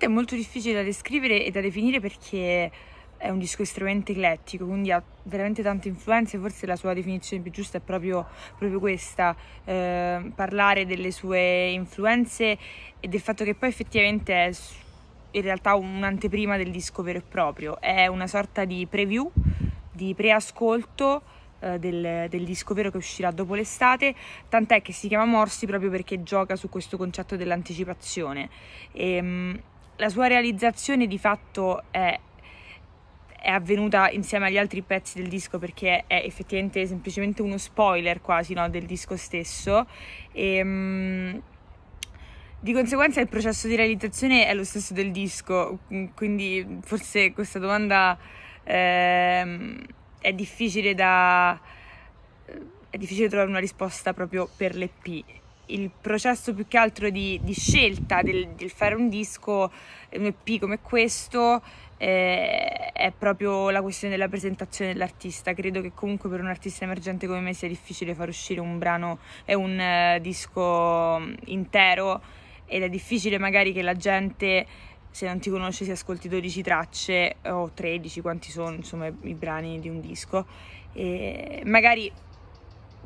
Sicuramente è molto difficile da descrivere e da definire perché è un disco estremamente eclettico, quindi ha veramente tante influenze, forse la sua definizione più giusta è proprio, proprio questa, eh, parlare delle sue influenze e del fatto che poi effettivamente è in realtà un'anteprima del disco vero e proprio, è una sorta di preview, di preascolto eh, del, del disco vero che uscirà dopo l'estate, tant'è che si chiama Morsi proprio perché gioca su questo concetto dell'anticipazione. E, ehm, la sua realizzazione di fatto è, è, avvenuta insieme agli altri pezzi del disco perché è effettivamente semplicemente uno spoiler quasi no, del disco stesso. E, ehm, di conseguenza il processo di realizzazione è lo stesso del disco, mm, quindi forse questa domanda ehm, è difficile da... è difficile trovare una risposta proprio per l'EP il processo più che altro di, di scelta del, del, fare un disco, un EP come questo, eh, è proprio la questione della presentazione dell'artista. Credo che comunque per un artista emergente come me sia difficile far uscire un brano e un eh, disco mm, intero ed è difficile magari che la gente se non ti conosce si ascolti 12 tracce o 13 quanti sono insomma i brani di un disco e magari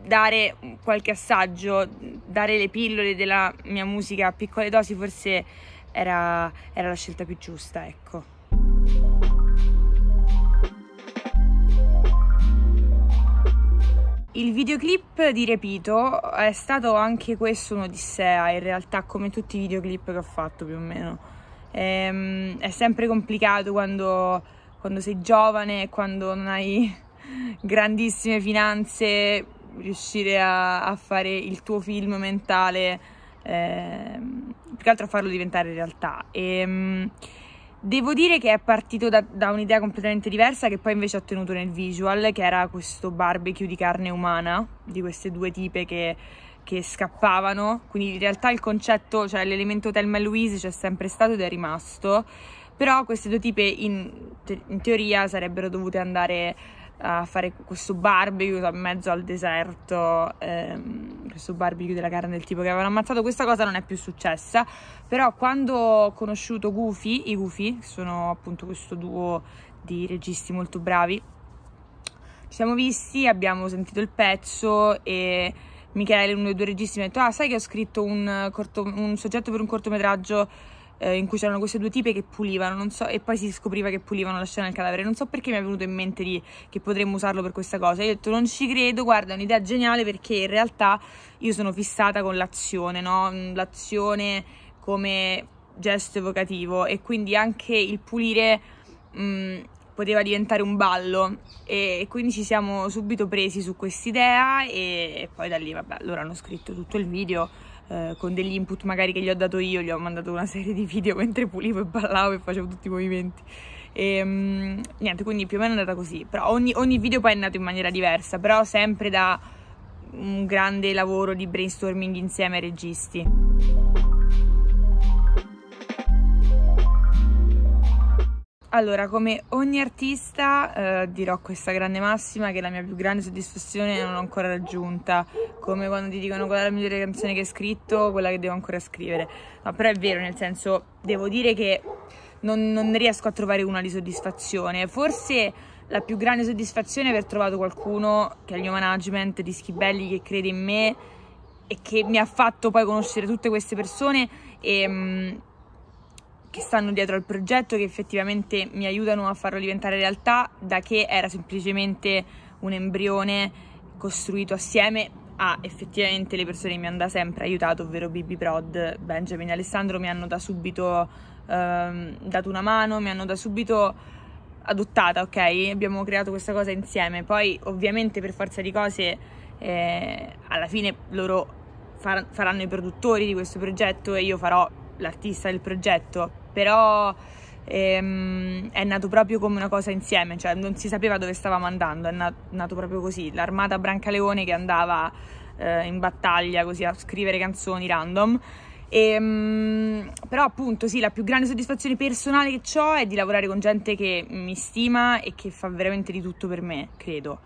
dare qualche assaggio, dare le pillole della mia musica a piccole dosi forse era, era la scelta più giusta, ecco. Il videoclip di Repito è stato anche questo un'odissea, in realtà come tutti i videoclip che ho fatto più o meno. Ehm, è sempre complicato quando, quando sei giovane, quando non hai grandissime finanze, riuscire a, a fare il tuo film mentale, eh, più che altro a farlo diventare realtà. E, ehm, Devo dire che è partito da, da, un'idea completamente diversa che poi invece ho ottenuto nel visual, che era questo barbecue di carne umana, di queste due tipe che, che scappavano. Quindi in realtà il concetto, cioè l'elemento Thelma e Louise c'è sempre stato ed è rimasto, però queste due tipe in, in teoria sarebbero dovute andare a fare questo barbecue in mezzo al deserto, ehm, questo barbecue della carne del tipo che avevano ammazzato, questa cosa non è più successa, però quando ho conosciuto Goofy, i Goofy, che sono appunto questo duo di registi molto bravi, ci siamo visti, abbiamo sentito il pezzo e Michele, uno dei due registi, mi ha detto, ah sai che ho scritto un, corto, un soggetto per un cortometraggio eh, in cui c'erano queste due tipe che pulivano, so, e poi si scopriva che pulivano la scena del cadavere. Non so perché mi è venuto in mente di, che potremmo usarlo per questa cosa. Io ho detto non ci credo, guarda, è un'idea geniale perché in realtà io sono fissata con l'azione, no? Mm, l'azione come gesto evocativo e quindi anche il pulire mh, mm, poteva diventare un ballo e, quindi ci siamo subito presi su quest'idea e poi da lì vabbè loro hanno scritto tutto il video eh, con degli input magari che gli ho dato io, gli ho mandato una serie di video mentre pulivo e ballavo e facevo tutti i movimenti. E, ehm, mh, niente, quindi più o meno è andata così. Però ogni, ogni video poi è nato in maniera diversa, però sempre da un grande lavoro di brainstorming insieme ai registi. Allora, come ogni artista eh, dirò questa grande massima che la mia più grande soddisfazione non l'ho ancora raggiunta, come quando ti dicono qual è la migliore canzone che hai scritto, quella che devo ancora scrivere. No, però è vero, nel senso, devo dire che non, non riesco a trovare una di soddisfazione. Forse la più grande soddisfazione è aver trovato qualcuno che è il mio management di Schibelli che crede in me e che mi ha fatto poi conoscere tutte queste persone e... Mh, mm, che stanno dietro al progetto, che effettivamente mi aiutano a farlo diventare realtà, da che era semplicemente un embrione costruito assieme a effettivamente le persone che mi hanno da sempre aiutato, ovvero Bibi Prod, Benjamin e Alessandro, mi hanno da subito ehm, dato una mano, mi hanno da subito adottata, ok? Abbiamo creato questa cosa insieme. Poi, ovviamente, per forza di cose, eh, alla fine loro far- faranno i produttori di questo progetto e io farò l'artista del progetto però ehm, è nato proprio come una cosa insieme, cioè non si sapeva dove stavamo andando, è nato, proprio così, l'armata Brancaleone che andava eh, in battaglia così a scrivere canzoni random. E, ehm, però appunto sì, la più grande soddisfazione personale che ho è di lavorare con gente che mi stima e che fa veramente di tutto per me, credo.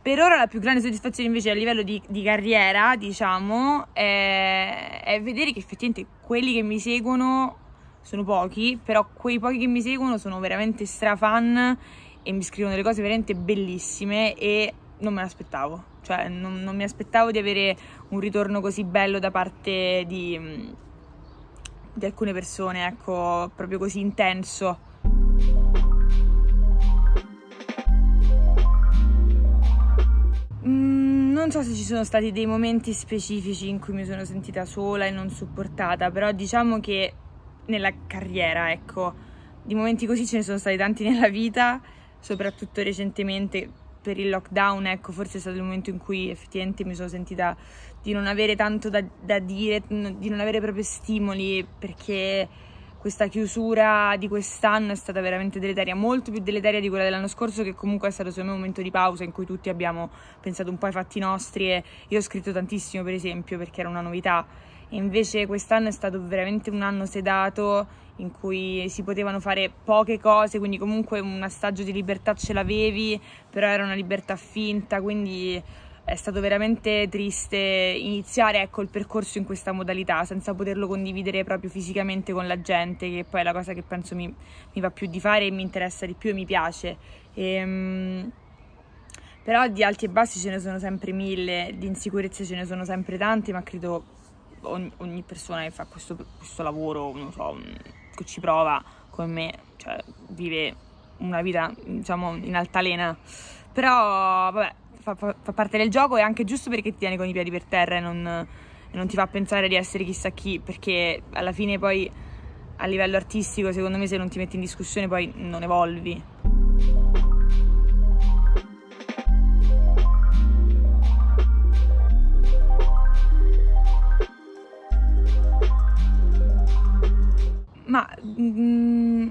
Per ora la più grande soddisfazione invece a livello di, di carriera, diciamo, è, è, vedere che effettivamente quelli che mi seguono sono pochi, però quei pochi che mi seguono sono veramente strafan e mi scrivono delle cose veramente bellissime e non me l'aspettavo, cioè non, non mi aspettavo di avere un ritorno così bello da parte di, di alcune persone, ecco, proprio così intenso. Mm, non so se ci sono stati dei momenti specifici in cui mi sono sentita sola e non supportata, però diciamo che nella carriera, ecco. Di momenti così ce ne sono stati tanti nella vita, soprattutto recentemente per il lockdown, ecco, forse è stato il momento in cui effettivamente mi sono sentita di non avere tanto da, da dire, di non avere proprio stimoli, perché questa chiusura di quest'anno è stata veramente deleteria, molto più deleteria di quella dell'anno scorso, che comunque è stato secondo me un momento di pausa in cui tutti abbiamo pensato un po' ai fatti nostri e io ho scritto tantissimo, per esempio, perché era una novità e invece quest'anno è stato veramente un anno sedato in cui si potevano fare poche cose, quindi comunque un assaggio di libertà ce l'avevi, però era una libertà finta, quindi è stato veramente triste iniziare ecco, il percorso in questa modalità senza poterlo condividere proprio fisicamente con la gente, che poi è la cosa che penso mi, mi va più di fare e mi interessa di più e mi piace. Ehm, però di alti e bassi ce ne sono sempre mille, di insicurezze ce ne sono sempre tante, ma credo ogni, ogni persona che fa questo, questo lavoro, non so, mm, che ci prova come me, cioè vive una vita, diciamo, in altalena. Però, vabbè, fa, fa parte del gioco, e anche giusto perché ti tiene con i piedi per terra e non, e non ti fa pensare di essere chissà chi, perché alla fine poi a livello artistico, secondo me, se non ti metti in discussione poi non evolvi. Ma mh, mm,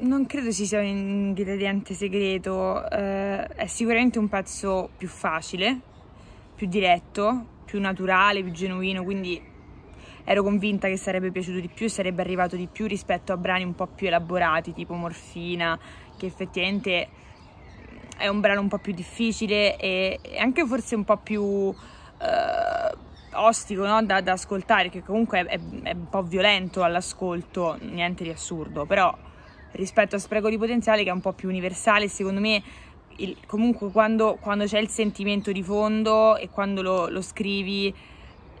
non credo ci sia un ingrediente segreto, eh, è sicuramente un pezzo più facile, più diretto, più naturale, più genuino, quindi ero convinta che sarebbe piaciuto di più e sarebbe arrivato di più rispetto a brani un po' più elaborati, tipo Morfina, che effettivamente è un brano un po' più difficile e anche forse un po' più... Eh, ostico no? da, da, ascoltare, che comunque è, è un po' violento all'ascolto, niente di assurdo, però rispetto a spreco di potenziale che è un po' più universale, secondo me il, comunque quando, quando, c'è il sentimento di fondo e quando lo, lo, scrivi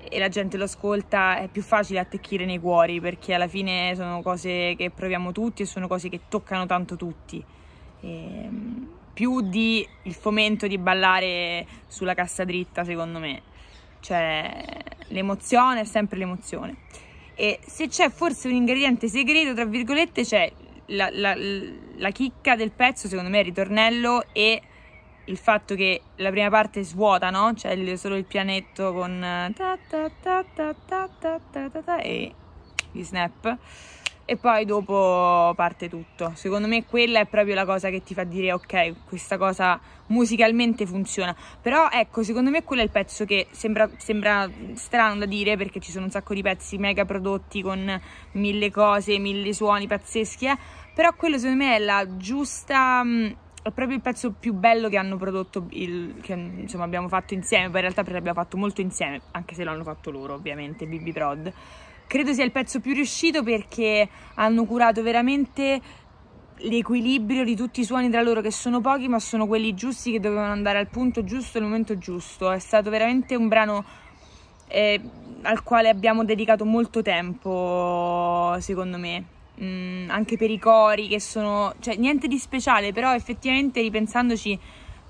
e la gente lo ascolta è più facile attecchire nei cuori perché alla fine sono cose che proviamo tutti e sono cose che toccano tanto tutti. E, ehm, più di il fomento di ballare sulla cassa dritta, secondo me cioè l'emozione è sempre l'emozione. E se c'è forse un ingrediente segreto, tra virgolette, c'è la, la, la, chicca del pezzo, secondo me, il ritornello e il fatto che la prima parte svuota, no? C'è solo il pianetto con eh, ta ta ta ta ta ta ta ta, ta e gli snap e poi dopo parte tutto. Secondo me quella è proprio la cosa che ti fa dire ok, questa cosa musicalmente funziona. Però ecco, secondo me quello è il pezzo che sembra, sembra strano da dire perché ci sono un sacco di pezzi mega prodotti con mille cose, mille suoni pazzeschi, eh? però quello secondo me è la giusta mm, è proprio il pezzo più bello che hanno prodotto, il, che insomma abbiamo fatto insieme, poi in realtà perché l'abbiamo fatto molto insieme, anche se l'hanno fatto loro ovviamente, BB Prod credo sia il pezzo più riuscito perché hanno curato veramente l'equilibrio di tutti i suoni tra loro che sono pochi ma sono quelli giusti che dovevano andare al punto giusto al momento giusto è stato veramente un brano eh, al quale abbiamo dedicato molto tempo secondo me mm, anche per i cori che sono cioè niente di speciale però effettivamente ripensandoci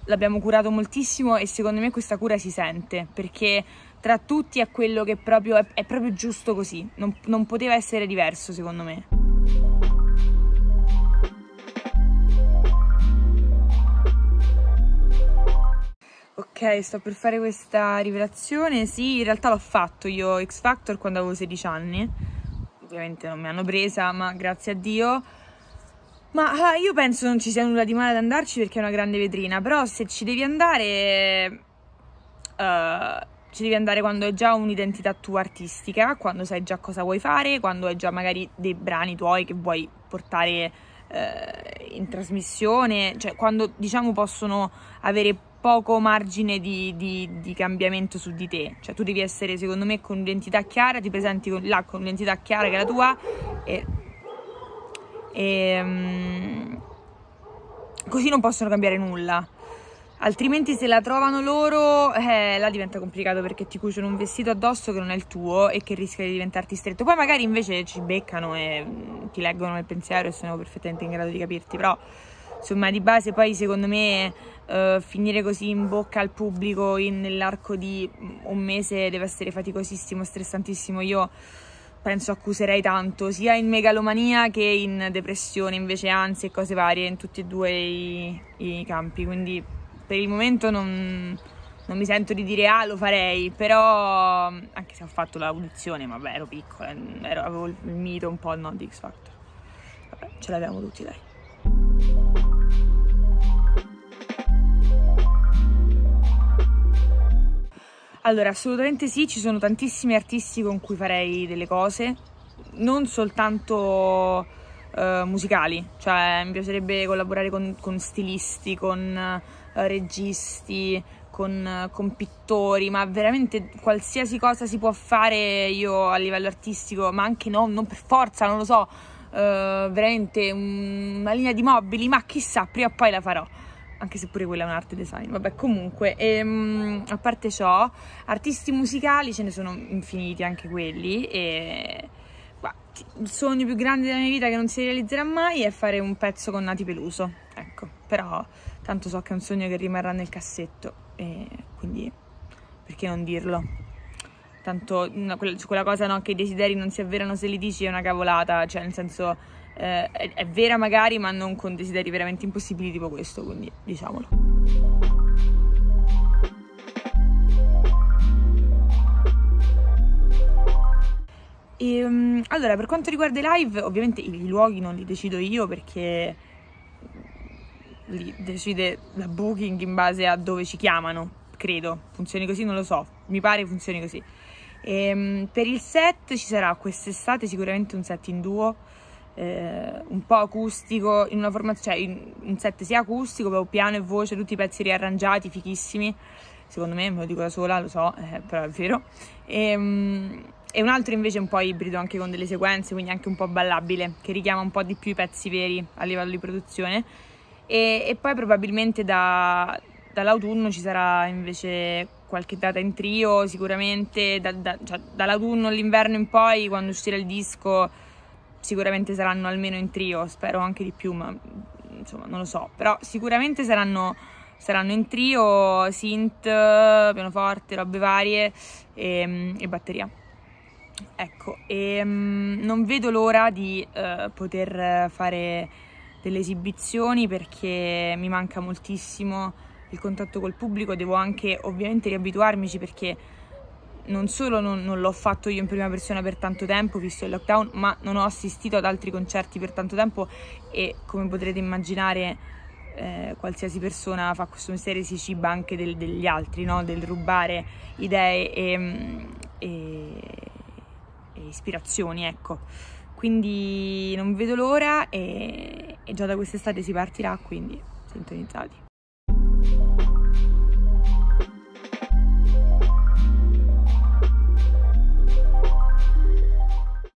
l'abbiamo curato moltissimo e secondo me questa cura si sente perché tra tutti è quello che proprio è, è proprio giusto così, non, non poteva essere diverso secondo me. Ok, sto per fare questa rivelazione. Sì, in realtà l'ho fatto io X Factor quando avevo 16 anni. Ovviamente non mi hanno presa, ma grazie a Dio. Ma ah, io penso non ci sia nulla di male ad andarci perché è una grande vetrina, però se ci devi andare... Uh, ci devi andare quando hai già un'identità tua artistica, quando sai già cosa vuoi fare, quando hai già magari dei brani tuoi che vuoi portare eh, in trasmissione, cioè quando diciamo possono avere poco margine di, di, di, cambiamento su di te, cioè tu devi essere secondo me con un'identità chiara, ti presenti con, là con un'identità chiara che è la tua e, e um, così non possono cambiare nulla altrimenti se la trovano loro eh, là diventa complicato perché ti cuciono un vestito addosso che non è il tuo e che rischia di diventarti stretto poi magari invece ci beccano e mm, ti leggono nel pensiero e sono perfettamente in grado di capirti però insomma di base poi secondo me eh, finire così in bocca al pubblico nell'arco di mm, un mese deve essere faticosissimo, stressantissimo io penso accuserei tanto, sia in megalomania che in depressione, invece ansia e cose varie, in tutti e due i, i campi. Quindi per il momento non, non mi sento di dire ah lo farei, però anche se ho fatto l'audizione, vabbè ero piccola, mm, ero, avevo il mito un po' no, di X Factor. Vabbè, ce l'abbiamo tutti dai. Allora, assolutamente sì, ci sono tantissimi artisti con cui farei delle cose, non soltanto eh, musicali, cioè mi piacerebbe collaborare con, con stilisti, con eh, registi, con, con, pittori, ma veramente qualsiasi cosa si può fare io a livello artistico, ma anche no, non per forza, non lo so, eh, veramente una linea di mobili, ma chissà, prima o poi la farò. Anche se pure quella è un'arte design, vabbè, comunque, ehm, a parte ciò, artisti musicali ce ne sono infiniti anche quelli e il sogno più grande della mia vita che non si realizzerà mai è fare un pezzo con Nati Peluso però tanto so che è un sogno che rimarrà nel cassetto e quindi perché non dirlo? Tanto no, mm, quella, quella, cosa no, che i desideri non si avverano se li dici è una cavolata, cioè nel senso eh, è, è vera magari ma non con desideri veramente impossibili tipo questo, quindi diciamolo. Ehm, allora, per quanto riguarda i live, ovviamente i luoghi non li decido io perché lì decide la booking in base a dove ci chiamano, credo, funzioni così, non lo so, mi pare funzioni così. E, ehm, per il set ci sarà quest'estate sicuramente un set in duo, eh, un po' acustico, in una formazione, cioè in, un set sia acustico, proprio piano e voce, tutti i pezzi riarrangiati, fichissimi, secondo me, me lo dico da sola, lo so, eh, però è vero. E, um, e un altro invece un po' ibrido anche con delle sequenze, quindi anche un po' ballabile, che richiama un po' di più i pezzi veri a livello di produzione e, e poi probabilmente da, dall'autunno ci sarà invece qualche data in trio sicuramente da, da, cioè, dall'autunno all'inverno in poi quando uscirà il disco sicuramente saranno almeno in trio spero anche di più ma insomma non lo so però sicuramente saranno, saranno in trio synth pianoforte robe varie e, ehm, e batteria ecco e, ehm, non vedo l'ora di uh, poter fare delle esibizioni perché mi manca moltissimo il contatto col pubblico, devo anche ovviamente riabituarmici perché non solo non, non l'ho fatto io in prima persona per tanto tempo, visto il lockdown, ma non ho assistito ad altri concerti per tanto tempo e come potrete immaginare eh, qualsiasi persona fa questo mestiere si ciba anche del, degli altri, no? del rubare idee e, mm, e, e ispirazioni, ecco. Quindi non vedo l'ora e, e già da quest'estate si partirà, quindi sintonizzati.